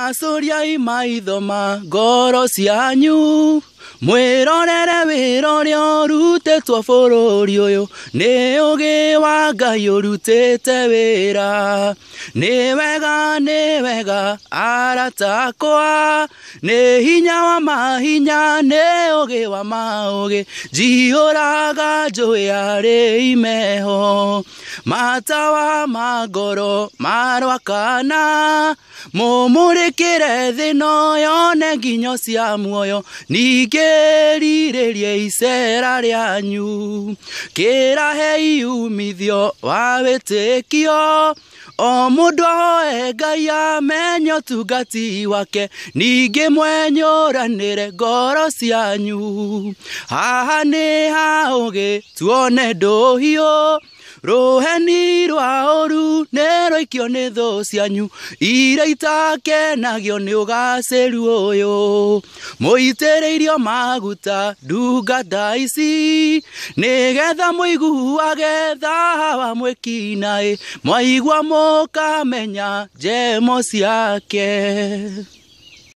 Acũriai maitho ma ngoro cianyu mwĩrorere wĩra ũrĩa ũrutĩtwo bũrũri ũyũ nĩ ũgĩ wa ngai ũrutĩte wĩra nĩ wega nĩ wega aratakwa akwa hinya wa mahinya nĩ ũgĩ wa maũgĩ njihũraga njũĩ arĩ imeho matawa ma ngoro marwakana mũmũrĩkĩre thĩ no yone nginyo cia muoyo ningĩ mwĩrirĩrie icera rĩanyu kĩrahe iumithio wa wĩtĩkio o mũndũ ahoe ngai amenye ũtungati wake ningĩ mwenyũranĩre ngoro cianyu haha nĩ ha ũgĩ tuone ndũhiũ ruheni rwa uru nä rwaikio nä thå cianyu iria itakenagio nä å gacäru å yå må itä rä irio maguta ndungata ici nä getha må iguage thahawa mwä kinaä mwaigua må kamenya njemo ciake